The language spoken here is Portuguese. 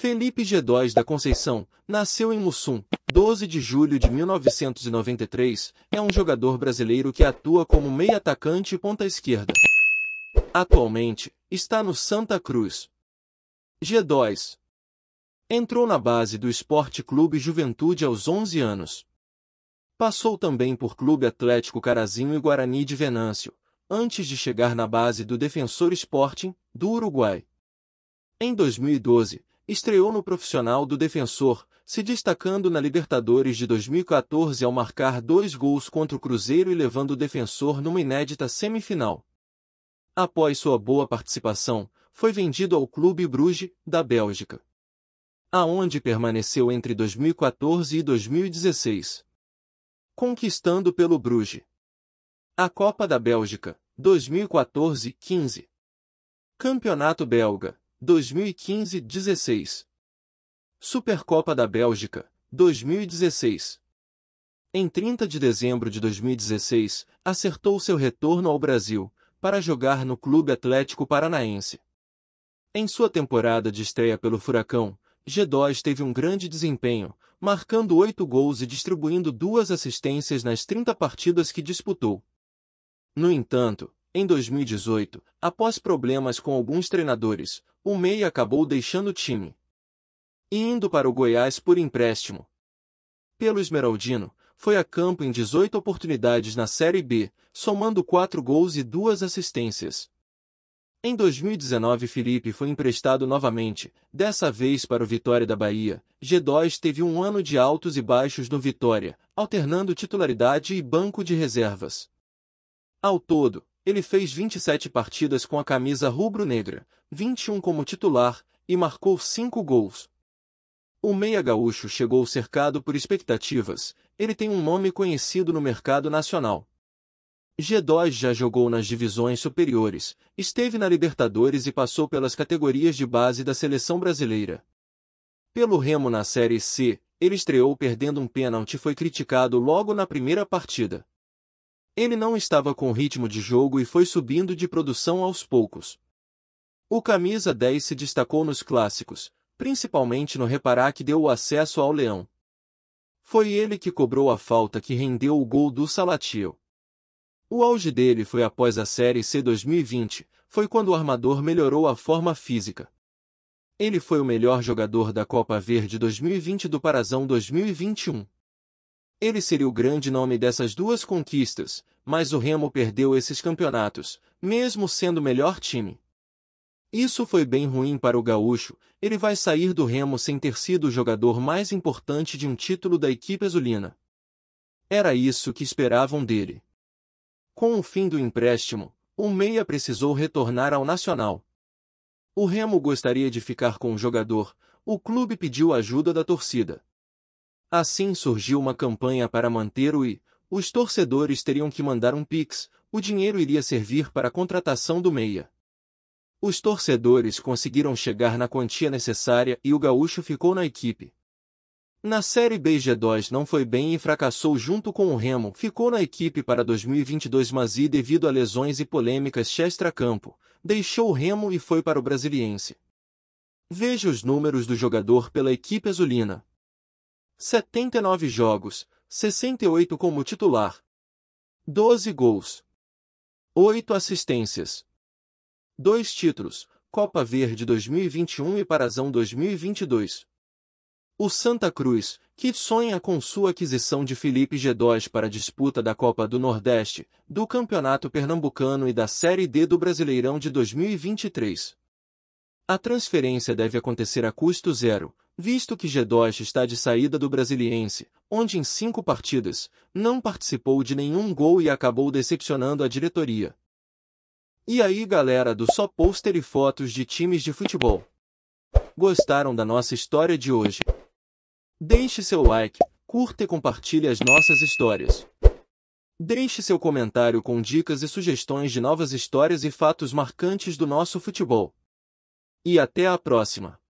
Felipe G2 da Conceição, nasceu em Mussum, 12 de julho de 1993, é um jogador brasileiro que atua como meio atacante e ponta esquerda. Atualmente, está no Santa Cruz. G2. Entrou na base do Esporte Clube Juventude aos 11 anos. Passou também por Clube Atlético Carazinho e Guarani de Venâncio, antes de chegar na base do Defensor Sporting, do Uruguai. Em 2012, estreou no profissional do defensor, se destacando na Libertadores de 2014 ao marcar dois gols contra o Cruzeiro e levando o defensor numa inédita semifinal. Após sua boa participação, foi vendido ao Clube Bruges, da Bélgica. Aonde permaneceu entre 2014 e 2016. Conquistando pelo Bruges. A Copa da Bélgica, 2014-15. Campeonato Belga, 2015-16. Supercopa da Bélgica, 2016. Em 30 de dezembro de 2016, acertou seu retorno ao Brasil, para jogar no Clube Atlético Paranaense. Em sua temporada de estreia pelo Furacão, G2 teve um grande desempenho, marcando oito gols e distribuindo duas assistências nas 30 partidas que disputou. No entanto, em 2018, após problemas com alguns treinadores, o meia acabou deixando o time e indo para o Goiás por empréstimo. Pelo Esmeraldino, foi a campo em 18 oportunidades na Série B, somando 4 gols e 2 assistências. Em 2019, Felipe foi emprestado novamente, dessa vez para o Vitória da Bahia. G2 teve um ano de altos e baixos no Vitória, alternando titularidade e banco de reservas. Ao todo, ele fez 27 partidas com a camisa rubro-negra, 21 como titular, e marcou 5 gols. O meia gaúcho chegou cercado por expectativas, ele tem um nome conhecido no mercado nacional. G2 já jogou nas divisões superiores, esteve na Libertadores e passou pelas categorias de base da seleção brasileira. Pelo Remo na Série C, ele estreou perdendo um pênalti e foi criticado logo na primeira partida. Ele não estava com ritmo de jogo e foi subindo de produção aos poucos. O camisa 10 se destacou nos clássicos, principalmente no reparar que deu o acesso ao Leão. Foi ele que cobrou a falta que rendeu o gol do Salatio. O auge dele foi após a Série C 2020, foi quando o armador melhorou a forma física. Ele foi o melhor jogador da Copa Verde 2020 do Parazão 2021. Ele seria o grande nome dessas duas conquistas, mas o Remo perdeu esses campeonatos, mesmo sendo o melhor time. Isso foi bem ruim para o gaúcho, ele vai sair do Remo sem ter sido o jogador mais importante de um título da equipe azulina. Era isso que esperavam dele. Com o fim do empréstimo, o meia precisou retornar ao Nacional. O Remo gostaria de ficar com o jogador, o clube pediu ajuda da torcida. Assim surgiu uma campanha para manter o I. Os torcedores teriam que mandar um pix, o dinheiro iria servir para a contratação do meia. Os torcedores conseguiram chegar na quantia necessária e o gaúcho ficou na equipe. Na Série B G2 não foi bem e fracassou junto com o Remo. Ficou na equipe para 2022 mas e devido a lesões e polêmicas chestra campo deixou o Remo e foi para o Brasiliense. Veja os números do jogador pela equipe azulina. 79 jogos, 68 como titular. 12 gols. 8 assistências. 2 títulos, Copa Verde 2021 e Parazão 2022. O Santa Cruz, que sonha com sua aquisição de Felipe G2 para a disputa da Copa do Nordeste, do Campeonato Pernambucano e da Série D do Brasileirão de 2023. A transferência deve acontecer a custo zero, visto que g está de saída do Brasiliense, onde em cinco partidas, não participou de nenhum gol e acabou decepcionando a diretoria. E aí galera do Só Pôster e Fotos de Times de Futebol. Gostaram da nossa história de hoje? Deixe seu like, curta e compartilhe as nossas histórias. Deixe seu comentário com dicas e sugestões de novas histórias e fatos marcantes do nosso futebol. E até a próxima!